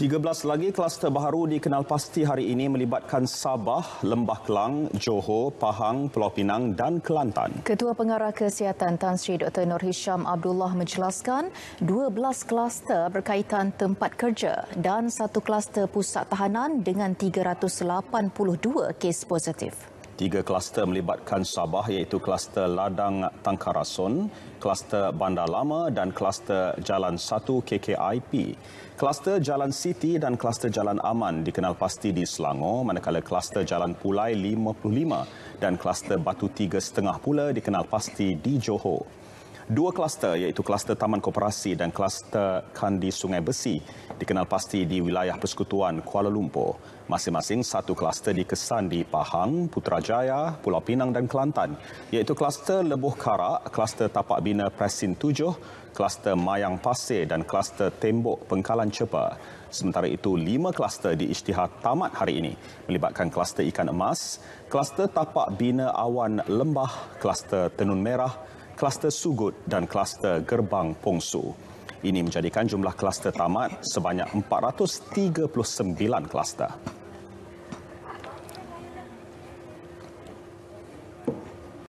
13 lagi kluster baru dikenal pasti hari ini melibatkan Sabah, Lembah Kelang, Johor, Pahang, Pulau Pinang dan Kelantan. Ketua Pengarah Kesihatan Tan Sri Dr. Nur Hisham Abdullah menjelaskan 12 kluster berkaitan tempat kerja dan satu kluster pusat tahanan dengan 382 kes positif tiga kluster melibatkan Sabah iaitu kluster Ladang Tangkarason, kluster Bandar Lama dan kluster Jalan 1 KKIP. Kluster Jalan City dan kluster Jalan Aman dikenal pasti di Selangor manakala kluster Jalan Pulai 55 dan kluster Batu Tiga Setengah pula dikenal pasti di Johor dua kluster iaitu kluster Taman Koperasi dan kluster Kandi Sungai Besi dikenal pasti di wilayah Persekutuan Kuala Lumpur. Masing-masing satu kluster dikesan di Pahang, Putrajaya, Pulau Pinang dan Kelantan iaitu kluster Lebuh Karak, kluster Tapak Bina Presin 7, kluster Mayang Pasir dan kluster Tembok Pengkalan Cepa. Sementara itu, lima kluster diisytihar tamat hari ini melibatkan kluster ikan emas, kluster tapak bina awan lembah, kluster tenun merah, kluster Sugut dan kluster Gerbang Pongsu. Ini menjadikan jumlah kluster tamat sebanyak 439 kluster.